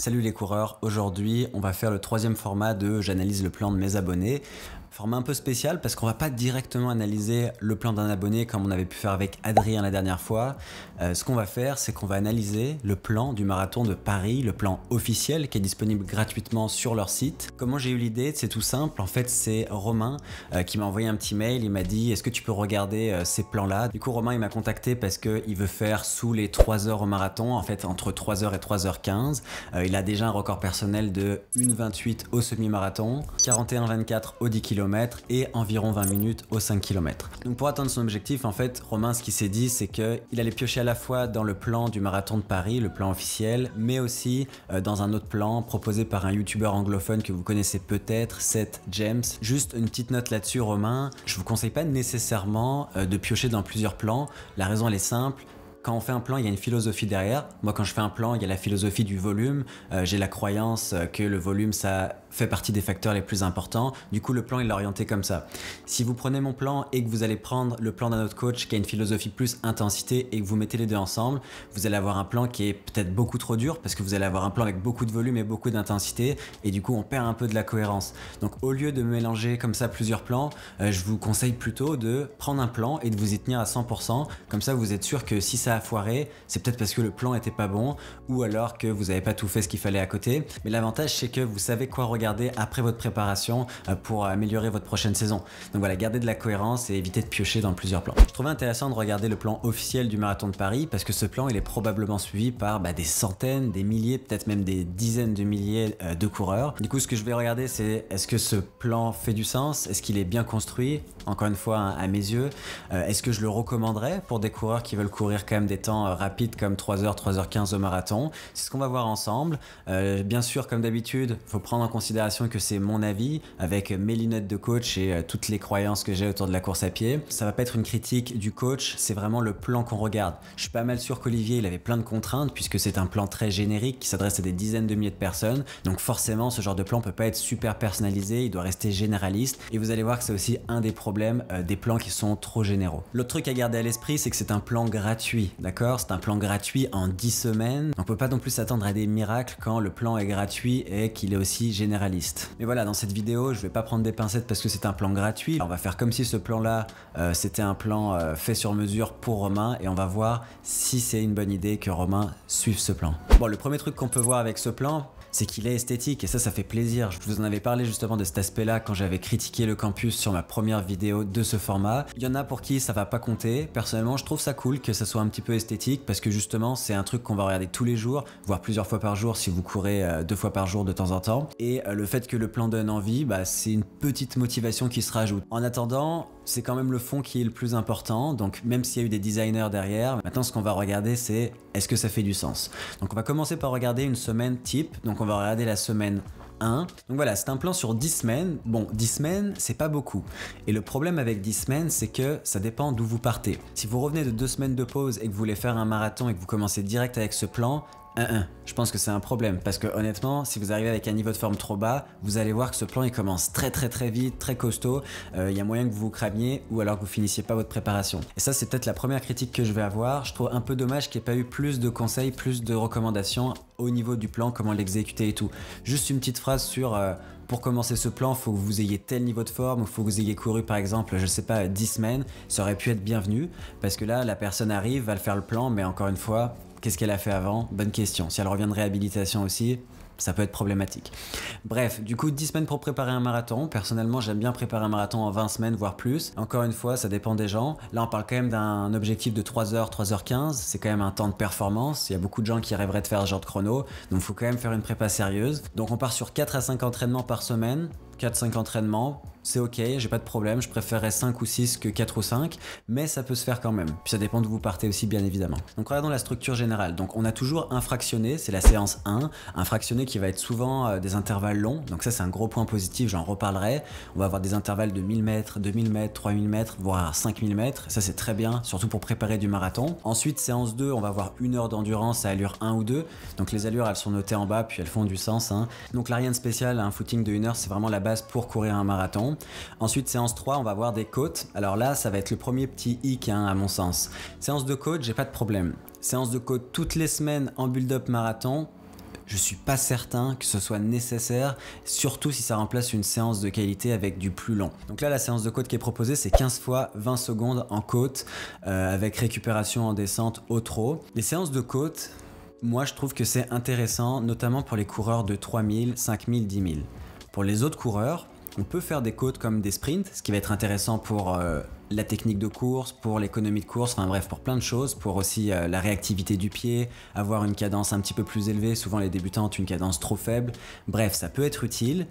Salut les coureurs, aujourd'hui on va faire le troisième format de J'analyse le plan de mes abonnés. Format un peu spécial parce qu'on va pas directement analyser le plan d'un abonné comme on avait pu faire avec Adrien la dernière fois. Euh, ce qu'on va faire, c'est qu'on va analyser le plan du marathon de Paris, le plan officiel qui est disponible gratuitement sur leur site. Comment j'ai eu l'idée C'est tout simple. En fait, c'est Romain euh, qui m'a envoyé un petit mail. Il m'a dit Est-ce que tu peux regarder euh, ces plans-là Du coup, Romain il m'a contacté parce qu'il veut faire sous les 3 heures au marathon, en fait entre 3h et 3h15 il a déjà un record personnel de 1,28 au semi-marathon, 41,24 au 10 km et environ 20 minutes au 5 km. Donc pour atteindre son objectif, en fait, Romain, ce qu'il s'est dit, c'est qu'il allait piocher à la fois dans le plan du marathon de Paris, le plan officiel, mais aussi euh, dans un autre plan proposé par un youtubeur anglophone que vous connaissez peut-être, Seth James. Juste une petite note là-dessus, Romain, je vous conseille pas nécessairement euh, de piocher dans plusieurs plans. La raison, elle est simple, quand on fait un plan, il y a une philosophie derrière. Moi, quand je fais un plan, il y a la philosophie du volume. Euh, j'ai la croyance euh, que le volume, ça fait partie des facteurs les plus importants. Du coup, le plan, il est orienté comme ça. Si vous prenez mon plan et que vous allez prendre le plan d'un autre coach qui a une philosophie plus intensité et que vous mettez les deux ensemble, vous allez avoir un plan qui est peut-être beaucoup trop dur parce que vous allez avoir un plan avec beaucoup de volume et beaucoup d'intensité et du coup, on perd un peu de la cohérence. Donc, au lieu de mélanger comme ça plusieurs plans, euh, je vous conseille plutôt de prendre un plan et de vous y tenir à 100%. Comme ça, vous êtes sûr que si ça ça a c'est peut-être parce que le plan était pas bon ou alors que vous n'avez pas tout fait ce qu'il fallait à côté. Mais l'avantage, c'est que vous savez quoi regarder après votre préparation euh, pour améliorer votre prochaine saison. Donc voilà, garder de la cohérence et éviter de piocher dans plusieurs plans. Je trouvais intéressant de regarder le plan officiel du marathon de Paris parce que ce plan, il est probablement suivi par bah, des centaines, des milliers, peut-être même des dizaines de milliers euh, de coureurs. Du coup, ce que je vais regarder, c'est est-ce que ce plan fait du sens Est-ce qu'il est bien construit Encore une fois, hein, à mes yeux, euh, est-ce que je le recommanderais pour des coureurs qui veulent courir quand même des temps euh, rapides comme 3h, 3h15 au marathon. C'est ce qu'on va voir ensemble. Euh, bien sûr, comme d'habitude, faut prendre en considération que c'est mon avis avec mes lunettes de coach et euh, toutes les croyances que j'ai autour de la course à pied. Ça va pas être une critique du coach, c'est vraiment le plan qu'on regarde. Je suis pas mal sûr qu'Olivier, il avait plein de contraintes puisque c'est un plan très générique qui s'adresse à des dizaines de milliers de personnes. Donc forcément, ce genre de plan peut pas être super personnalisé, il doit rester généraliste. Et vous allez voir que c'est aussi un des problèmes des plans qui sont trop généraux. L'autre truc à garder à l'esprit, c'est que c'est un plan gratuit d'accord C'est un plan gratuit en 10 semaines. On ne peut pas non plus s'attendre à des miracles quand le plan est gratuit et qu'il est aussi généraliste. Mais voilà, dans cette vidéo, je vais pas prendre des pincettes parce que c'est un plan gratuit. on va faire comme si ce plan-là, euh, c'était un plan euh, fait sur mesure pour Romain et on va voir si c'est une bonne idée que Romain suive ce plan. Bon, le premier truc qu'on peut voir avec ce plan, c'est qu'il est esthétique et ça, ça fait plaisir. Je vous en avais parlé justement de cet aspect-là quand j'avais critiqué le campus sur ma première vidéo de ce format. Il y en a pour qui ça va pas compter. Personnellement, je trouve ça cool que ça soit un petit peu esthétique parce que justement, c'est un truc qu'on va regarder tous les jours, voire plusieurs fois par jour si vous courez euh, deux fois par jour de temps en temps. Et euh, le fait que le plan donne envie, bah, c'est une petite motivation qui se rajoute. En attendant, c'est quand même le fond qui est le plus important. Donc même s'il y a eu des designers derrière, maintenant ce qu'on va regarder c'est est-ce que ça fait du sens. Donc on va commencer par regarder une semaine type. Donc on va regarder la semaine 1. Donc voilà, c'est un plan sur 10 semaines. Bon, 10 semaines, c'est pas beaucoup. Et le problème avec 10 semaines, c'est que ça dépend d'où vous partez. Si vous revenez de deux semaines de pause et que vous voulez faire un marathon et que vous commencez direct avec ce plan, je pense que c'est un problème parce que honnêtement, si vous arrivez avec un niveau de forme trop bas, vous allez voir que ce plan il commence très très très vite, très costaud. Euh, il y a moyen que vous vous cramiez ou alors que vous finissiez pas votre préparation. Et ça, c'est peut-être la première critique que je vais avoir. Je trouve un peu dommage qu'il n'y ait pas eu plus de conseils, plus de recommandations au niveau du plan, comment l'exécuter et tout. Juste une petite phrase sur euh, pour commencer ce plan, faut que vous ayez tel niveau de forme, ou faut que vous ayez couru par exemple, je sais pas, 10 semaines, ça aurait pu être bienvenu, parce que là, la personne arrive, va le faire le plan, mais encore une fois, Qu'est-ce qu'elle a fait avant Bonne question. Si elle revient de réhabilitation aussi, ça peut être problématique. Bref, du coup, 10 semaines pour préparer un marathon. Personnellement, j'aime bien préparer un marathon en 20 semaines, voire plus. Encore une fois, ça dépend des gens. Là, on parle quand même d'un objectif de 3h, 3h15. C'est quand même un temps de performance. Il y a beaucoup de gens qui rêveraient de faire ce genre de chrono. Donc, il faut quand même faire une prépa sérieuse. Donc, on part sur 4 à 5 entraînements par semaine. 4-5 entraînements c'est ok, j'ai pas de problème, je préférerais 5 ou 6 que 4 ou 5, mais ça peut se faire quand même. Puis ça dépend où vous partez aussi, bien évidemment. Donc regardons la structure générale. Donc on a toujours un fractionné, c'est la séance 1, un fractionné qui va être souvent euh, des intervalles longs, donc ça c'est un gros point positif, j'en reparlerai. On va avoir des intervalles de 1000 mètres, 2000 mètres, 3000 mètres, voire 5000 mètres, ça c'est très bien, surtout pour préparer du marathon. Ensuite, séance 2, on va avoir une heure d'endurance à allure 1 ou 2, donc les allures elles sont notées en bas, puis elles font du sens. Hein. Donc de spéciale, un hein. footing de 1 heure, c'est vraiment la base pour courir un marathon. Ensuite, séance 3, on va voir des côtes. Alors là, ça va être le premier petit hic hein, à mon sens. Séance de côte, j'ai pas de problème. Séance de côte toutes les semaines en build-up marathon, je suis pas certain que ce soit nécessaire, surtout si ça remplace une séance de qualité avec du plus long. Donc là, la séance de côte qui est proposée, c'est 15 fois 20 secondes en côte, euh, avec récupération en descente au trot. Les séances de côte, moi je trouve que c'est intéressant, notamment pour les coureurs de 3000, 5000, 10000. Pour les autres coureurs, on peut faire des côtes comme des sprints, ce qui va être intéressant pour euh, la technique de course, pour l'économie de course, enfin bref, pour plein de choses, pour aussi euh, la réactivité du pied, avoir une cadence un petit peu plus élevée, souvent les débutants ont une cadence trop faible, bref, ça peut être utile.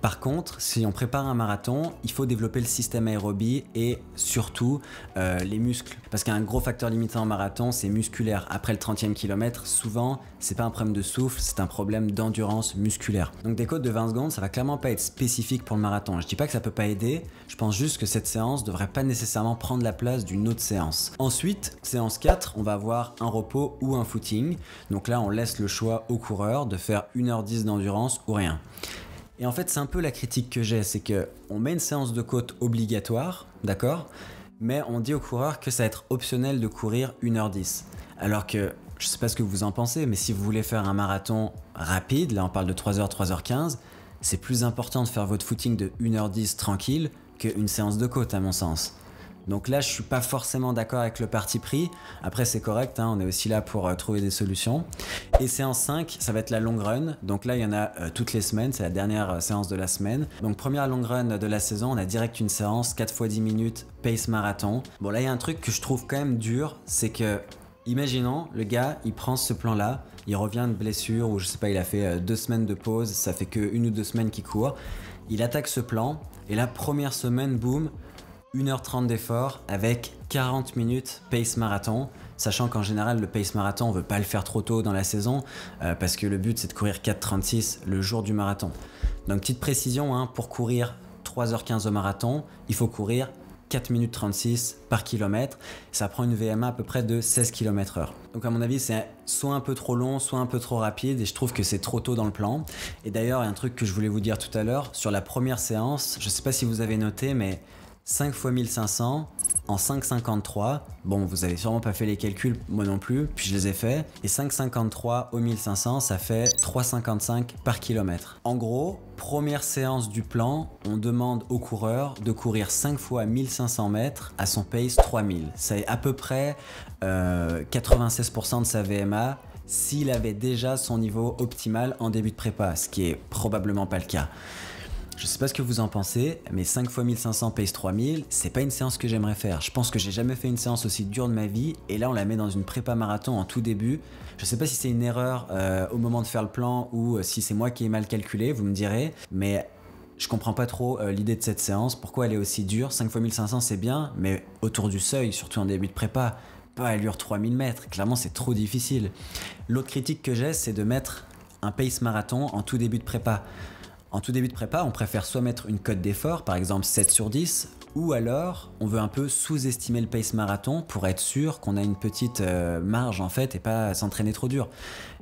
Par contre, si on prépare un marathon, il faut développer le système aérobie et surtout euh, les muscles, parce qu'un gros facteur limitant en marathon, c'est musculaire. Après le 30e kilomètre, souvent, c'est pas un problème de souffle, c'est un problème d'endurance musculaire. Donc des codes de 20 secondes, ça va clairement pas être spécifique pour le marathon. Je dis pas que ça peut pas aider, je pense juste que cette séance devrait pas nécessairement prendre la place d'une autre séance. Ensuite, séance 4, on va avoir un repos ou un footing. Donc là, on laisse le choix au coureur de faire 1h10 d'endurance ou rien. Et en fait, c'est un peu la critique que j'ai, c'est que on met une séance de côte obligatoire, d'accord Mais on dit au coureur que ça va être optionnel de courir 1h10. Alors que je ne sais pas ce que vous en pensez, mais si vous voulez faire un marathon rapide, là on parle de 3h, 3h15, c'est plus important de faire votre footing de 1h10 tranquille qu'une séance de côte à mon sens. Donc là, je suis pas forcément d'accord avec le parti pris. Après, c'est correct, hein, on est aussi là pour euh, trouver des solutions. Et séance 5, ça va être la long run. Donc là, il y en a euh, toutes les semaines, c'est la dernière euh, séance de la semaine. Donc première long run de la saison, on a direct une séance, 4 fois 10 minutes, pace marathon. Bon là, il y a un truc que je trouve quand même dur, c'est que, imaginons, le gars, il prend ce plan-là, il revient de blessure, ou je sais pas, il a fait deux semaines de pause, ça fait qu'une ou deux semaines qu'il court. Il attaque ce plan, et la première semaine, boum, 1h30 d'effort avec 40 minutes pace marathon, sachant qu'en général le pace marathon on veut pas le faire trop tôt dans la saison euh, parce que le but c'est de courir 4h36 le jour du marathon. Donc petite précision, hein, pour courir 3h15 au marathon, il faut courir 4 minutes 36 par kilomètre. Ça prend une VMA à peu près de 16 km heure. Donc à mon avis, c'est soit un peu trop long, soit un peu trop rapide, et je trouve que c'est trop tôt dans le plan. Et d'ailleurs, un truc que je voulais vous dire tout à l'heure, sur la première séance, je sais pas si vous avez noté, mais 5 x 1500 en 5,53. Bon, vous avez sûrement pas fait les calculs, moi non plus, puis je les ai faits. Et 5,53 au 1500, ça fait 3,55 par kilomètre. En gros, première séance du plan, on demande au coureur de courir 5 fois 1500 mètres à son pace 3000. C'est à peu près 96% euh, de sa VMA s'il avait déjà son niveau optimal en début de prépa, ce qui est probablement pas le cas. Je sais pas ce que vous en pensez, mais 5 x 1500 pace 3000, c'est pas une séance que j'aimerais faire. Je pense que j'ai jamais fait une séance aussi dure de ma vie, et là on la met dans une prépa marathon en tout début. Je sais pas si c'est une erreur euh, au moment de faire le plan ou euh, si c'est moi qui ai mal calculé, vous me direz, mais je comprends pas trop euh, l'idée de cette séance, pourquoi elle est aussi dure. 5 x 1500 c'est bien, mais autour du seuil, surtout en début de prépa, pas allure 3000 mètres, clairement c'est trop difficile. L'autre critique que j'ai, c'est de mettre un pace marathon en tout début de prépa. En tout début de prépa, on préfère soit mettre une cote d'effort, par exemple 7 sur 10, ou alors, on veut un peu sous-estimer le pace marathon pour être sûr qu'on a une petite euh, marge en fait et pas s'entraîner trop dur.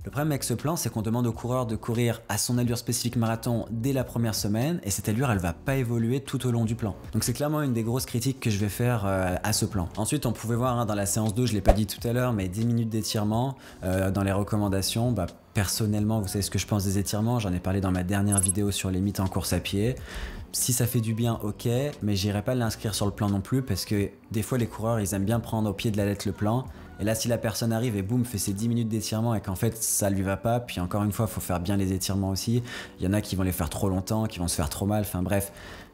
Le problème avec ce plan, c'est qu'on demande au coureur de courir à son allure spécifique marathon dès la première semaine et cette allure, elle va pas évoluer tout au long du plan. Donc c'est clairement une des grosses critiques que je vais faire euh, à ce plan. Ensuite, on pouvait voir hein, dans la séance 2, je l'ai pas dit tout à l'heure, mais 10 minutes d'étirement euh, dans les recommandations, bah, personnellement, vous savez ce que je pense des étirements, j'en ai parlé dans ma dernière vidéo sur les mythes en course à pied si ça fait du bien, ok, mais j'irai pas l'inscrire sur le plan non plus parce que des fois les coureurs ils aiment bien prendre au pied de la lettre le plan. Et là, si la personne arrive et boum, fait ses 10 minutes d'étirement et qu'en fait ça lui va pas, puis encore une fois, faut faire bien les étirements aussi. Il y en a qui vont les faire trop longtemps, qui vont se faire trop mal, enfin bref,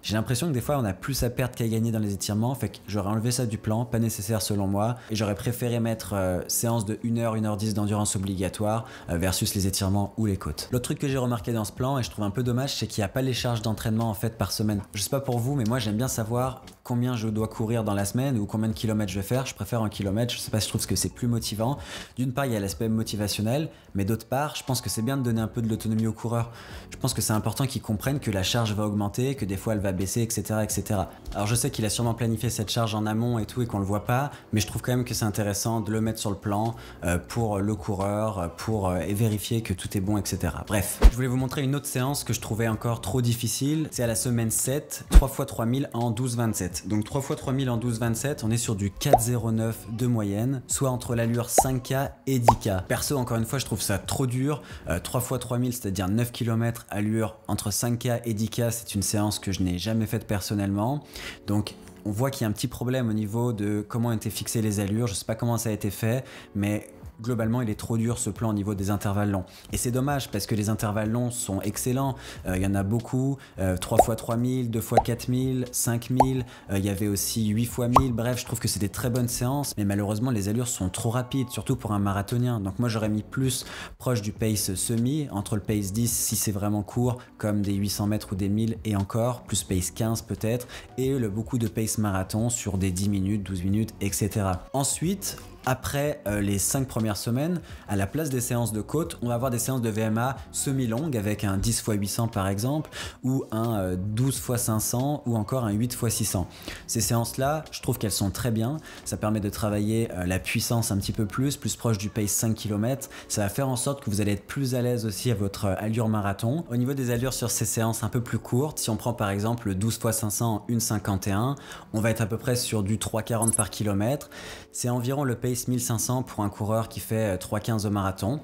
j'ai l'impression que des fois on a plus à perdre qu'à gagner dans les étirements, fait que j'aurais enlevé ça du plan, pas nécessaire selon moi, et j'aurais préféré mettre euh, séance de 1h, 1h10 d'endurance obligatoire euh, versus les étirements ou les côtes. L'autre truc que j'ai remarqué dans ce plan, et je trouve un peu dommage, c'est qu'il n'y a pas les charges d'entraînement en fait par semaine. Je sais pas pour vous, mais moi j'aime bien savoir combien je dois courir dans la semaine ou combien de kilomètres je vais faire. Je préfère un kilomètre. Je sais pas si je trouve que c'est plus motivant. D'une part, il y a l'aspect motivationnel, mais d'autre part, je pense que c'est bien de donner un peu de l'autonomie au coureur. Je pense que c'est important qu'il comprenne que la charge va augmenter, que des fois elle va baisser, etc., etc. Alors je sais qu'il a sûrement planifié cette charge en amont et tout et qu'on le voit pas, mais je trouve quand même que c'est intéressant de le mettre sur le plan euh, pour le coureur, euh, pour euh, et vérifier que tout est bon, etc. Bref, je voulais vous montrer une autre séance que je trouvais encore trop difficile. C'est à la semaine 7, 3 x 3000 en 12-27. Donc 3 x 3000 en 12, 27. On est sur du 4,09 de moyenne, soit entre l'allure 5K et 10K. Perso, encore une fois, je trouve ça trop dur. 3 x 3000, c'est-à-dire 9 km allure entre 5K et 10K, c'est une séance que je n'ai jamais faite personnellement. Donc on voit qu'il y a un petit problème au niveau de comment étaient fixées les allures. Je sais pas comment ça a été fait, mais globalement, il est trop dur ce plan au niveau des intervalles longs. Et c'est dommage parce que les intervalles longs sont excellents. Euh, il y en a beaucoup. 3 x 3000, 2 x 4000, 5000. Il y avait aussi 8 x 1000. Bref, je trouve que c'est des très bonnes séances. Mais malheureusement, les allures sont trop rapides, surtout pour un marathonien. Donc moi, j'aurais mis plus proche du pace semi, entre le pace 10 si c'est vraiment court, comme des 800 mètres ou des 1000 et encore, plus pace 15 peut-être, et le beaucoup de pace marathon sur des 10 minutes, 12 minutes, etc. Ensuite, après euh, les 5 premières semaines, à la place des séances de côte, on va avoir des séances de VMA semi-longues avec un 10 x 800 par exemple, ou un 12 x 500, ou encore un 8 x 600. Ces séances-là, je trouve qu'elles sont très bien. Ça permet de travailler euh, la puissance un petit peu plus, plus proche du pace 5 km. Ça va faire en sorte que vous allez être plus à l'aise aussi à votre euh, allure marathon. Au niveau des allures sur ces séances un peu plus courtes, si on prend par exemple le 12 x 500 en 1,51, on va être à peu près sur du 3,40 par kilomètre. C'est environ le pace 1500 pour un coureur qui fait 3,15 euh, au marathon.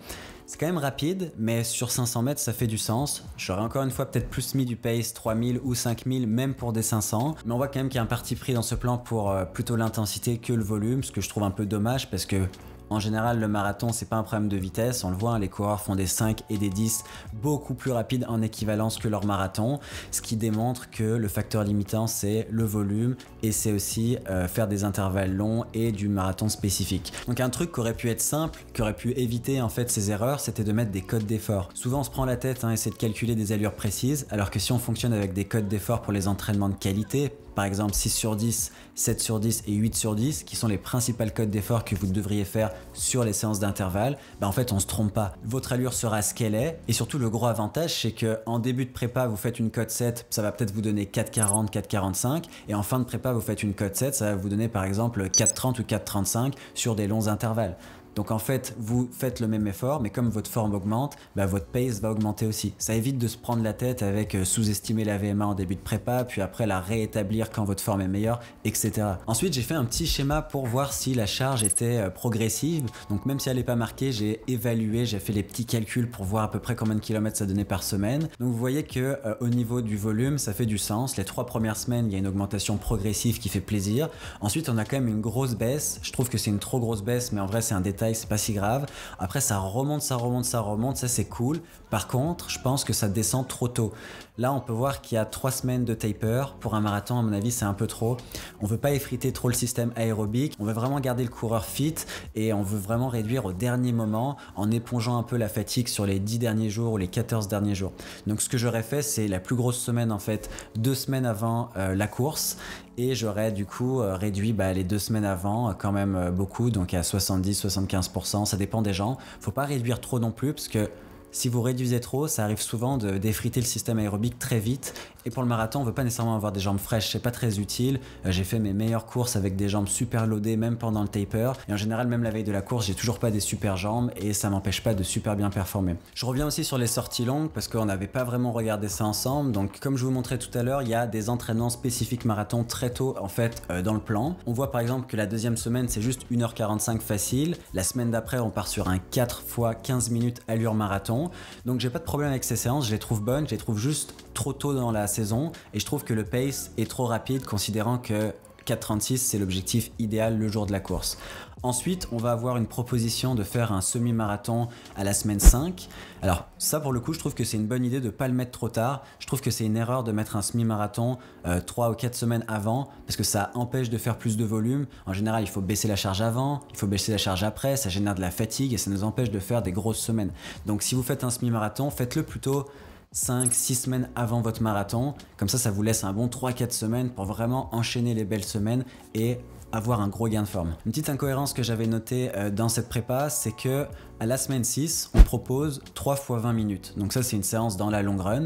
C'est quand même rapide, mais sur 500 mètres, ça fait du sens. J'aurais encore une fois peut-être plus mis du pace 3000 ou 5000, même pour des 500. Mais on voit quand même qu'il y a un parti pris dans ce plan pour euh, plutôt l'intensité que le volume, ce que je trouve un peu dommage parce que en général, le marathon, c'est pas un problème de vitesse. On le voit, hein, les coureurs font des 5 et des 10 beaucoup plus rapides en équivalence que leur marathon, ce qui démontre que le facteur limitant, c'est le volume et c'est aussi euh, faire des intervalles longs et du marathon spécifique. Donc un truc qui aurait pu être simple, qui aurait pu éviter en fait ces erreurs, c'était de mettre des codes d'effort. Souvent, on se prend la tête à hein, essayer de calculer des allures précises, alors que si on fonctionne avec des codes d'effort pour les entraînements de qualité, par exemple 6 sur 10, 7 sur 10 et 8 sur 10, qui sont les principales codes d'effort que vous devriez faire sur les séances d'intervalle, ben, en fait on ne se trompe pas. Votre allure sera ce qu'elle est, et surtout le gros avantage c'est qu'en début de prépa vous faites une code 7, ça va peut-être vous donner 4,40, 4,45, et en fin de prépa vous faites une code 7, ça va vous donner par exemple 4,30 ou 4,35 sur des longs intervalles. Donc en fait, vous faites le même effort, mais comme votre forme augmente, bah, votre pace va augmenter aussi. Ça évite de se prendre la tête avec euh, sous-estimer la VMA en début de prépa, puis après la réétablir quand votre forme est meilleure, etc. Ensuite, j'ai fait un petit schéma pour voir si la charge était euh, progressive. Donc même si elle n'est pas marquée, j'ai évalué, j'ai fait les petits calculs pour voir à peu près combien de kilomètres ça donnait par semaine. Donc vous voyez que euh, au niveau du volume, ça fait du sens. Les trois premières semaines, il y a une augmentation progressive qui fait plaisir. Ensuite, on a quand même une grosse baisse. Je trouve que c'est une trop grosse baisse, mais en vrai, c'est un détail c'est pas si grave. Après, ça remonte, ça remonte, ça remonte, ça c'est cool. Par contre, je pense que ça descend trop tôt. Là, on peut voir qu'il y a trois semaines de taper. Pour un marathon, à mon avis, c'est un peu trop. On veut pas effriter trop le système aérobique. On veut vraiment garder le coureur fit et on veut vraiment réduire au dernier moment en épongeant un peu la fatigue sur les dix derniers jours ou les 14 derniers jours. Donc, ce que j'aurais fait, c'est la plus grosse semaine en fait, deux semaines avant euh, la course et j'aurais du coup euh, réduit bah, les deux semaines avant euh, quand même euh, beaucoup, donc à 70-75%, ça dépend des gens. Faut pas réduire trop non plus parce que si vous réduisez trop, ça arrive souvent de défriter le système aérobique très vite. Et pour le marathon, on veut pas nécessairement avoir des jambes fraîches, c'est pas très utile. Euh, j'ai fait mes meilleures courses avec des jambes super loadées, même pendant le taper. Et en général, même la veille de la course, j'ai toujours pas des super jambes et ça m'empêche pas de super bien performer. Je reviens aussi sur les sorties longues parce qu'on n'avait pas vraiment regardé ça ensemble. Donc, comme je vous montrais tout à l'heure, il y a des entraînements spécifiques marathon très tôt en fait euh, dans le plan. On voit par exemple que la deuxième semaine, c'est juste 1h45 facile. La semaine d'après, on part sur un 4 x 15 minutes allure marathon. Donc j'ai pas de problème avec ces séances, je les trouve bonnes, je les trouve juste trop tôt dans la saison et je trouve que le pace est trop rapide considérant que 4,36 c'est l'objectif idéal le jour de la course. Ensuite, on va avoir une proposition de faire un semi-marathon à la semaine 5. Alors ça, pour le coup, je trouve que c'est une bonne idée de ne pas le mettre trop tard. Je trouve que c'est une erreur de mettre un semi-marathon 3 euh, ou 4 semaines avant, parce que ça empêche de faire plus de volume. En général, il faut baisser la charge avant, il faut baisser la charge après, ça génère de la fatigue et ça nous empêche de faire des grosses semaines. Donc si vous faites un semi-marathon, faites-le plutôt 5, 6 semaines avant votre marathon. Comme ça, ça vous laisse un bon 3-4 semaines pour vraiment enchaîner les belles semaines et avoir un gros gain de forme. Une petite incohérence que j'avais notée euh, dans cette prépa, c'est que à la semaine 6, on propose 3 fois 20 minutes. Donc ça, c'est une séance dans la long run.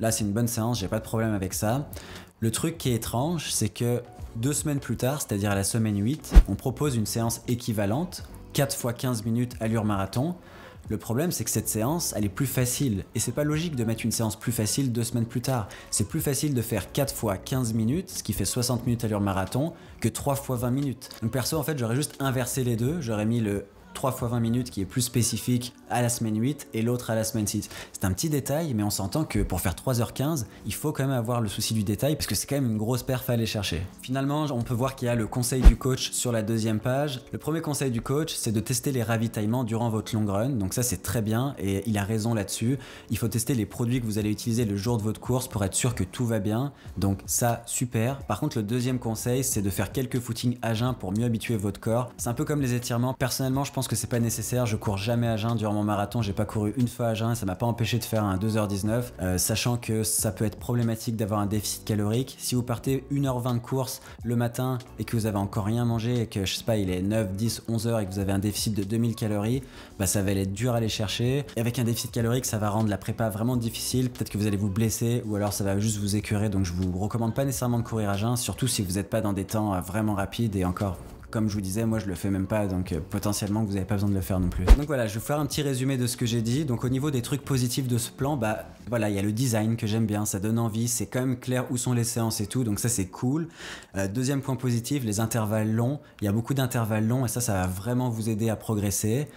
Là, c'est une bonne séance, j'ai pas de problème avec ça. Le truc qui est étrange, c'est que deux semaines plus tard, c'est-à-dire à la semaine 8, on propose une séance équivalente, 4 fois 15 minutes allure marathon. Le problème, c'est que cette séance, elle est plus facile. Et c'est pas logique de mettre une séance plus facile deux semaines plus tard. C'est plus facile de faire 4 fois 15 minutes, ce qui fait 60 minutes à l'heure marathon, que 3 fois 20 minutes. Donc perso, en fait, j'aurais juste inversé les deux. J'aurais mis le 3 x 20 minutes qui est plus spécifique à la semaine 8 et l'autre à la semaine 6. C'est un petit détail, mais on s'entend que pour faire 3h15, il faut quand même avoir le souci du détail parce que c'est quand même une grosse perf à aller chercher. Finalement, on peut voir qu'il y a le conseil du coach sur la deuxième page. Le premier conseil du coach, c'est de tester les ravitaillements durant votre long run. Donc ça, c'est très bien et il a raison là-dessus. Il faut tester les produits que vous allez utiliser le jour de votre course pour être sûr que tout va bien. Donc ça, super. Par contre, le deuxième conseil, c'est de faire quelques footings à jeun pour mieux habituer votre corps. C'est un peu comme les étirements. Personnellement, je pense que c'est pas nécessaire. Je cours jamais à jeun durant mon marathon. J'ai pas couru une fois à jeun. Ça m'a pas empêché de faire un 2h19. Euh, sachant que ça peut être problématique d'avoir un déficit calorique. Si vous partez 1h20 de course le matin et que vous avez encore rien mangé et que je sais pas, il est 9, 10, 11h et que vous avez un déficit de 2000 calories, bah ça va être dur à aller chercher. Et avec un déficit calorique, ça va rendre la prépa vraiment difficile. Peut-être que vous allez vous blesser ou alors ça va juste vous écurer. Donc je vous recommande pas nécessairement de courir à jeun, surtout si vous n'êtes pas dans des temps euh, vraiment rapides et encore comme je vous disais, moi je le fais même pas, donc euh, potentiellement vous n'avez pas besoin de le faire non plus. Donc voilà, je vais vous faire un petit résumé de ce que j'ai dit. Donc au niveau des trucs positifs de ce plan, bah voilà, il y a le design que j'aime bien, ça donne envie, c'est quand même clair où sont les séances et tout, donc ça c'est cool. Euh, deuxième point positif, les intervalles longs. Il y a beaucoup d'intervalles longs et ça, ça va vraiment vous aider à progresser.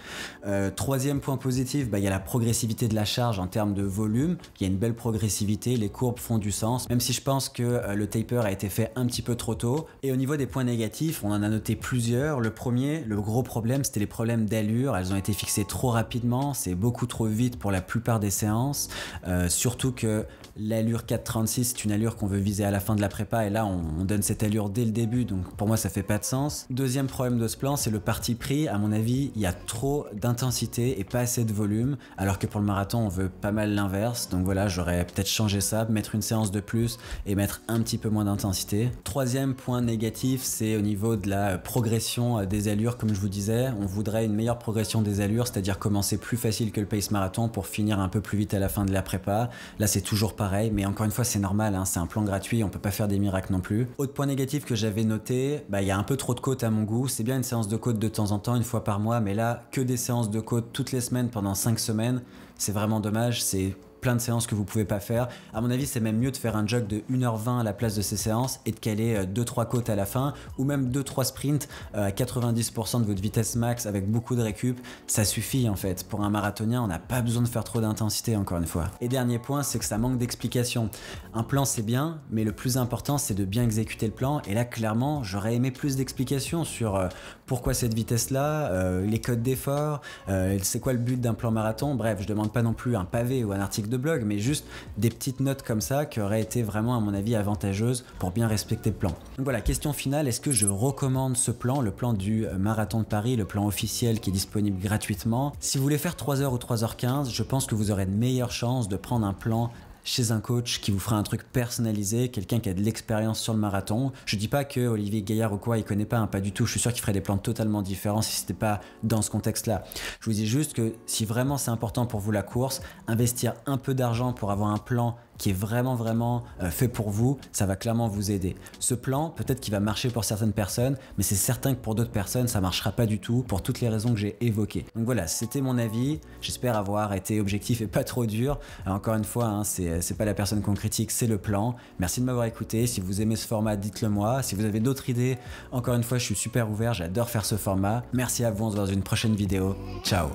Euh, troisième point positif, bah, il y a la progressivité de la charge en termes de volume. Il y a une belle progressivité, les courbes font du sens, même si je pense que le taper a été fait un petit peu trop tôt. Et au niveau des points négatifs, on en a noté plusieurs. Le premier, le gros problème, c'était les problèmes d'allure. Elles ont été fixées trop rapidement, c'est beaucoup trop vite pour la plupart des séances. Euh, surtout que l'allure 4.36, c'est une allure qu'on veut viser à la fin de la prépa, et là, on, donne cette allure dès le début, donc pour moi, ça fait pas de sens. Deuxième problème de ce plan, c'est le parti pris. À mon avis, il y a trop d'intensité et pas assez de volume, alors que pour le marathon, on veut pas mal l'inverse. Donc voilà, j'aurais peut-être changé ça, mettre une séance de plus et mettre un petit peu moins d'intensité. Troisième point négatif, c'est au niveau de la progression euh, des allures, comme je vous disais. On voudrait une meilleure progression des allures, c'est-à-dire commencer plus facile que le pace marathon pour finir un peu plus vite à la fin de la prépa. Là, c'est toujours pareil, mais encore une fois, c'est normal, hein. c'est un plan gratuit, on peut pas faire des miracles non plus. Autre point négatif que j'avais noté, bah, il y a un peu trop de côtes à mon goût. C'est bien une séance de côtes de temps en temps, une fois par mois, mais là, que des séances de côtes toutes les semaines pendant 5 semaines, c'est vraiment dommage, c'est plein de séances que vous pouvez pas faire. À mon avis, c'est même mieux de faire un jog de 1h20 à la place de ces séances et de caler 2-3 euh, côtes à la fin ou même 2-3 sprints euh, à 90% de votre vitesse max avec beaucoup de récup. Ça suffit en fait. Pour un marathonien, on n'a pas besoin de faire trop d'intensité encore une fois. Et dernier point, c'est que ça manque d'explication. Un plan, c'est bien, mais le plus important, c'est de bien exécuter le plan. Et là, clairement, j'aurais aimé plus d'explications sur euh, pourquoi cette vitesse-là, euh, les codes d'effort, euh, c'est quoi le but d'un plan marathon. Bref, je demande pas non plus un pavé ou un article de blog, mais juste des petites notes comme ça qui auraient été vraiment, à mon avis, avantageuses pour bien respecter le plan. Donc voilà, question finale, est-ce que je recommande ce plan, le plan du euh, marathon de Paris, le plan officiel qui est disponible gratuitement Si vous voulez faire 3h ou 3h15, je pense que vous aurez de meilleures chances de prendre un plan chez un coach qui vous fera un truc personnalisé, quelqu'un qui a de l'expérience sur le marathon. Je dis pas que Olivier Gaillard ou quoi, il connaît pas, hein, pas du tout. Je suis sûr qu'il ferait des plans totalement différents si c'était pas dans ce contexte-là. Je vous dis juste que si vraiment c'est important pour vous la course, investir un peu d'argent pour avoir un plan qui est vraiment vraiment euh, fait pour vous, ça va clairement vous aider. Ce plan, peut-être qu'il va marcher pour certaines personnes, mais c'est certain que pour d'autres personnes, ça marchera pas du tout pour toutes les raisons que j'ai évoquées. Donc voilà, c'était mon avis. J'espère avoir été objectif et pas trop dur. Euh, encore une fois, hein, ce c'est pas la personne qu'on critique, c'est le plan. Merci de m'avoir écouté. Si vous aimez ce format, dites-le moi. Si vous avez d'autres idées, encore une fois, je suis super ouvert, j'adore faire ce format. Merci à vous, on se voit dans une prochaine vidéo. Ciao